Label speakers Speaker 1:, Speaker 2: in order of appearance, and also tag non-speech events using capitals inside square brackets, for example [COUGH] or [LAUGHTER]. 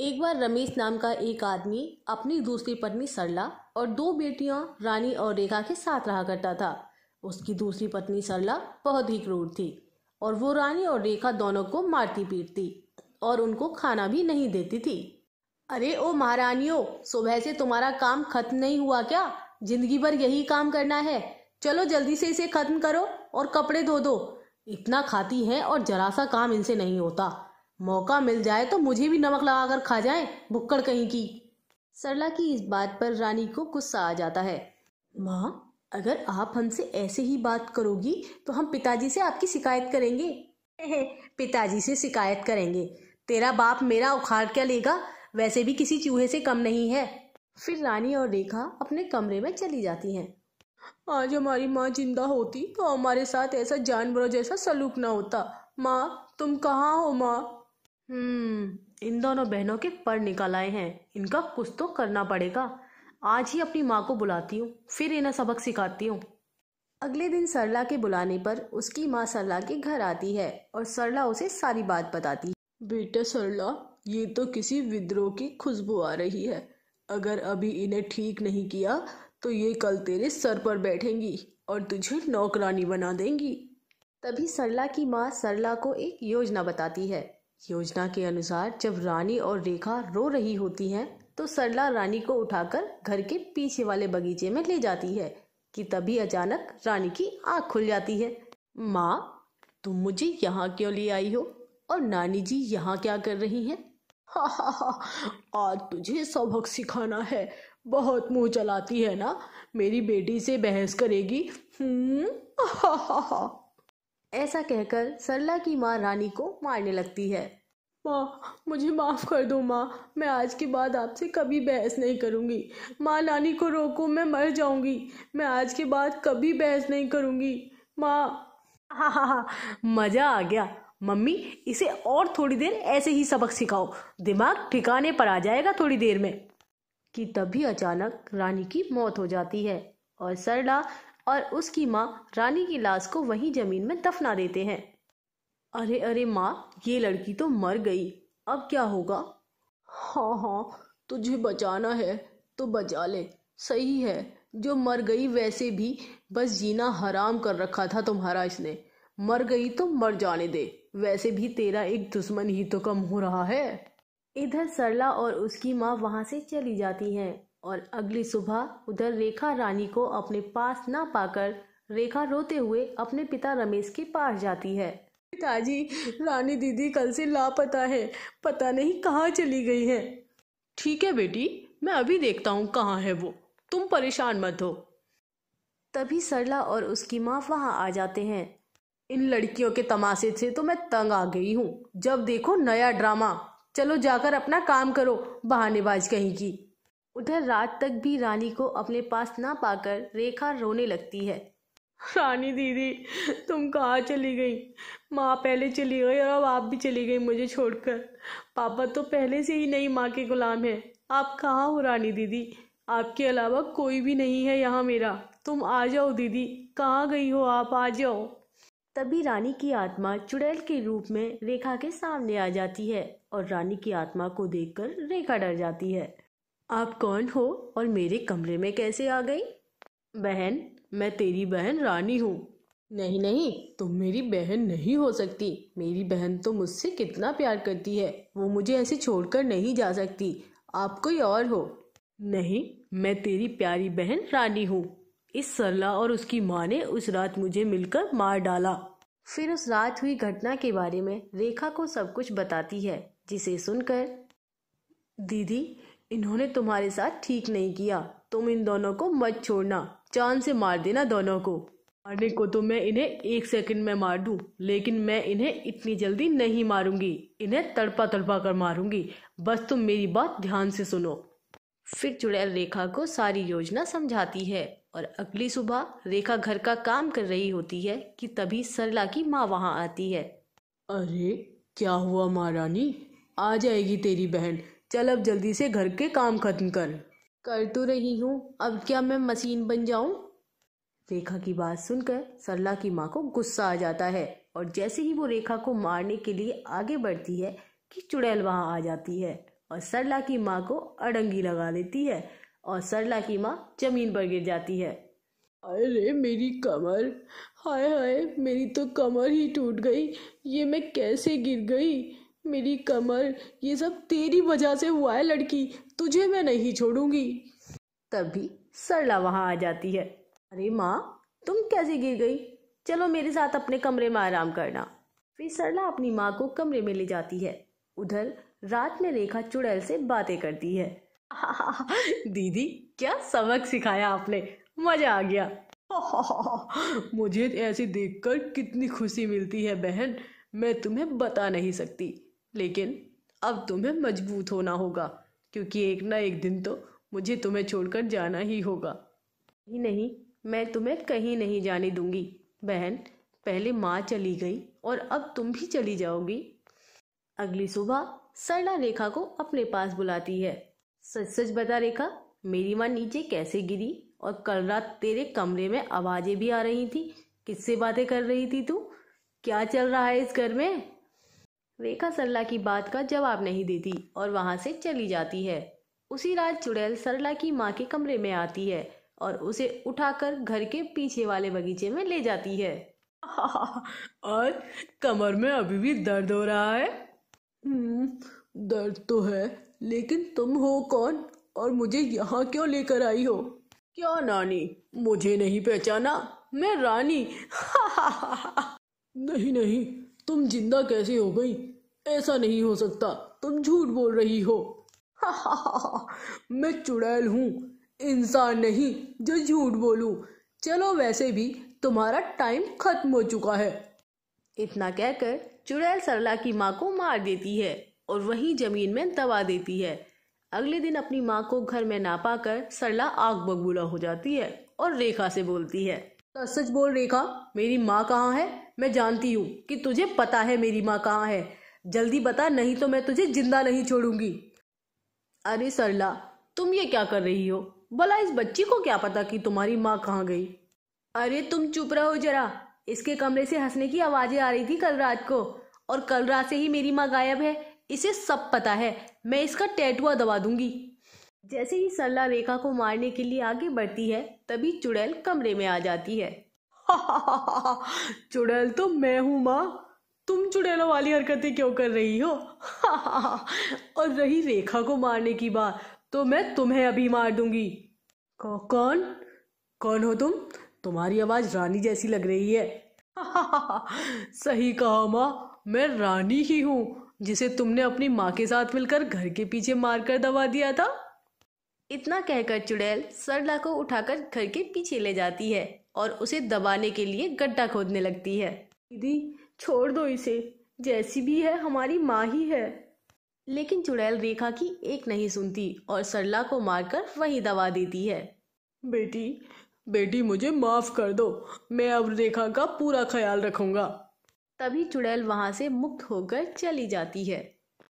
Speaker 1: एक बार रमेश नाम का एक आदमी अपनी दूसरी पत्नी सरला और दो बेटियां रानी और रेखा के साथ रहा करता था उसकी दूसरी पत्नी सरला बहुत ही क्रूर थी और वो रानी और रेखा दोनों को मारती पीटती और उनको खाना भी नहीं देती थी अरे ओ महारानियों सुबह से तुम्हारा काम खत्म नहीं हुआ क्या जिंदगी भर यही काम करना है चलो जल्दी से इसे खत्म करो और कपड़े धो दो इतना खाती है और जरा सा काम इनसे नहीं होता मौका मिल जाए तो मुझे भी नमक लगाकर खा जाए भुक्कड़ कहीं की सरला की इस बात पर रानी को गुस्सा आ जाता है माँ अगर आप हमसे ऐसे ही बात करोगी तो हम पिताजी से आपकी शिकायत करेंगे [LAUGHS] पिताजी से शिकायत करेंगे तेरा बाप मेरा उखाड़ क्या लेगा वैसे भी किसी चूहे से कम नहीं है फिर रानी और रेखा अपने कमरे में चली जाती हैं आज हमारी माँ जिंदा होती तो हमारे साथ ऐसा जानवरों जैसा सलूक ना होता माँ तुम कहाँ हो माँ हम्म इन दोनों बहनों के पर निकल आए हैं इनका कुछ तो करना पड़ेगा आज ही अपनी माँ को बुलाती हूँ फिर इन्हें सबक सिखाती हूँ अगले दिन सरला के बुलाने पर उसकी माँ सरला के घर आती है और सरला उसे सारी बात बताती है बेटा सरला ये तो किसी विद्रोह की खुशबू आ रही है अगर अभी इन्हें ठीक नहीं किया तो ये कल तेरे सर पर बैठेंगी और तुझे नौकरानी बना देंगी तभी सरला की माँ सरला को एक योजना बताती है योजना के अनुसार जब रानी और रेखा रो रही होती हैं तो सरला रानी को उठाकर घर के पीछे वाले बगीचे में ले जाती है कि तभी अचानक रानी की आंख खुल जाती है माँ तुम मुझे यहाँ क्यों ले आई हो और नानी जी यहाँ क्या कर रही हैं हा आज तुझे सबक सिखाना है बहुत मुंह चलाती है ना मेरी बेटी से बहस करेगी हम्म ऐसा कहकर सरला की माँ रानी को मारने लगती है माँ मुझे माफ़ कर दो माँ मैं आज के बाद आपसे कभी बहस नहीं करूँगी माँ नानी को रोको मैं मर जाऊंगी मैं आज के बाद कभी बहस नहीं करूँगी माँ हाँ हाँ हाँ मज़ा आ गया मम्मी इसे और थोड़ी देर ऐसे ही सबक सिखाओ दिमाग ठिकाने पर आ जाएगा थोड़ी देर में कि तभी अचानक रानी की मौत हो जाती है और सरला और उसकी माँ रानी की लाश को वहीं जमीन में दफना देते हैं अरे अरे माँ ये लड़की तो मर गई अब क्या होगा हाँ हाँ तुझे बचाना है तो बचा ले सही है जो मर गई वैसे भी बस जीना हराम कर रखा था तुम्हारा इसने मर गई तो मर जाने दे वैसे भी तेरा एक दुश्मन ही तो कम हो रहा है इधर सरला और उसकी माँ वहां से चली जाती हैं और अगली सुबह उधर रेखा रानी को अपने पास ना पाकर रेखा रोते हुए अपने पिता रमेश के पास जाती है पिताजी रानी दीदी कल से लापता है पता नहीं कहाँ चली गई है ठीक है बेटी मैं अभी देखता हूँ कहाँ है वो तुम परेशान मत हो तभी सरला और उसकी माँ वहाँ आ जाते हैं इन लड़कियों के तमाशे से तो मैं तंग आ गई हूँ जब देखो नया ड्रामा चलो जाकर अपना काम करो बहानेबाज कहीं की उधर रात तक भी रानी को अपने पास ना पाकर रेखा रोने लगती है रानी दीदी तुम कहाँ चली गई माँ पहले चली गई और अब आप भी चली गई मुझे छोड़कर पापा तो पहले से ही नहीं माँ के गुलाम हैं आप कहाँ हो रानी दीदी आपके अलावा कोई भी नहीं है यहाँ मेरा तुम आ जाओ दीदी कहाँ गई हो आप आ जाओ तभी रानी की आत्मा चुड़ैल के रूप में रेखा के सामने आ जाती है और रानी की आत्मा को देखकर रेखा डर जाती है आप कौन हो और मेरे कमरे में कैसे आ गई बहन मैं तेरी बहन रानी हूँ नहीं नहीं तुम मेरी बहन नहीं हो सकती मेरी बहन तो मुझसे कितना प्यार करती है वो मुझे ऐसे छोड़कर नहीं जा सकती आप कोई और हो नहीं मैं तेरी प्यारी बहन रानी हूँ इस सरला और उसकी माँ ने उस रात मुझे मिलकर मार डाला फिर उस रात हुई घटना के बारे में रेखा को सब कुछ बताती है जिसे सुनकर दीदी इन्होंने तुम्हारे साथ ठीक नहीं किया तुम इन दोनों को मत छोड़ना चांद से मार देना दोनों को मारने को तो मैं इन्हें एक सेकंड में मार दूं, लेकिन मैं इन्हें इतनी जल्दी नहीं मारूंगी इन्हें तड़पा तड़पा कर मारूंगी बस तुम मेरी बात ध्यान से सुनो फिर चुड़ैल रेखा को सारी योजना समझाती है और अगली सुबह रेखा घर का काम कर रही होती है कि तभी सरला की माँ वहाँ आती है अरे क्या हुआ महारानी आ जाएगी तेरी बहन चल अब जल्दी से घर के काम खत्म कर कर तो रही हूँ अब क्या मैं मशीन बन जाऊँ रेखा की बात सुनकर सरला की माँ को गुस्सा आ जाता है और जैसे ही वो रेखा को मारने के लिए आगे बढ़ती है कि चुड़ैल वहाँ आ जाती है और सरला की माँ को अड़ंगी लगा देती है और सरला की माँ जमीन पर गिर जाती है अरे मेरी कमर हाय हाय मेरी तो कमर ही टूट गई ये मैं कैसे गिर गई मेरी कमर ये सब तेरी वजह से हुआ है लड़की तुझे मैं नहीं छोड़ूंगी तभी सरला वहां आ जाती है अरे माँ तुम कैसे गिर गई चलो मेरे साथ अपने कमरे में आराम करना फिर सरला अपनी माँ को कमरे में ले जाती है उधर रात में रेखा चुड़ैल से बातें करती है [LAUGHS] दीदी क्या सबक सिखाया आपने मजा आ गया [LAUGHS] मुझे ऐसे देखकर कितनी खुशी मिलती है बहन मैं तुम्हें बता नहीं सकती लेकिन अब तुम्हें मजबूत होना होगा क्योंकि एक ना एक दिन तो मुझे तुम्हें छोड़कर जाना ही होगा नहीं नहीं मैं तुम्हें कहीं नहीं जाने दूंगी बहन पहले माँ चली गई और अब तुम भी चली जाओगी अगली सुबह सरला रेखा को अपने पास बुलाती है सच सच बता रेखा मेरी माँ नीचे कैसे गिरी और कल रात तेरे कमरे में आवाजें भी आ रही थी किससे बातें कर रही थी तू क्या चल रहा है इस घर में रेखा सरला की बात का जवाब नहीं देती और वहां से चली जाती है उसी रात चुड़ैल सरला की माँ के कमरे में आती है और उसे उठाकर घर के पीछे वाले बगीचे में ले जाती है [LAUGHS] और कमर में अभी भी दर्द हो रहा है हम्म, दर्द तो है लेकिन तुम हो कौन और मुझे यहाँ क्यों लेकर आई हो क्या नानी मुझे नहीं पहचाना मैं रानी [LAUGHS] नहीं नहीं तुम जिंदा कैसे हो गई ऐसा नहीं हो सकता तुम झूठ बोल रही हो [LAUGHS] मैं चुड़ैल हूँ इंसान नहीं जो झूठ बोलूँ चलो वैसे भी तुम्हारा टाइम खत्म हो चुका है इतना कहकर चुड़ैल सरला की माँ को मार देती है और वहीं जमीन में दबा देती है अगले दिन अपनी माँ को घर में ना पाकर सरला आग बगबूला हो जाती है और रेखा से बोलती है सच बोल रेखा मेरी माँ कहाँ है मैं जानती हूँ कि तुझे पता है मेरी माँ कहाँ है जल्दी बता नहीं तो मैं तुझे जिंदा नहीं छोड़ूंगी अरे सरला तुम ये क्या कर रही हो भला इस बच्ची को क्या पता कि तुम्हारी माँ कहाँ गई अरे तुम चुप रहो जरा इसके कमरे से हंसने की आवाजें आ रही थी कल रात को और कल रात से ही मेरी माँ गायब है इसे सब पता है मैं इसका टैटुआ दबा दूंगी जैसे ही सरला रेखा को मारने के लिए आगे बढ़ती है तभी चुड़ैल कमरे में आ जाती है [LAUGHS] चुड़ैल तो मैं हूं माँ तुम चुड़ैलों वाली हरकतें क्यों कर रही हो [LAUGHS] और रही रेखा को मारने की बात तो मैं तुम्हें अभी मार दूंगी कौन कौन हो तुम तुम्हारी आवाज रानी जैसी लग रही है [LAUGHS] सही कहा माँ मैं रानी ही हूँ जिसे तुमने अपनी माँ के साथ मिलकर घर के पीछे मारकर दबा दिया था इतना कहकर चुड़ैल सरला को उठाकर घर के पीछे ले जाती है और उसे दबाने के लिए गड्ढा खोदने लगती है दीदी छोड़ दो इसे जैसी भी है हमारी माँ ही है लेकिन चुड़ैल रेखा की एक नहीं सुनती और सरला को मारकर वही दबा देती है बेटी बेटी मुझे माफ कर दो मैं अब रेखा का पूरा ख्याल रखूंगा तभी चुड़ैल वहां से मुक्त होकर चली जाती है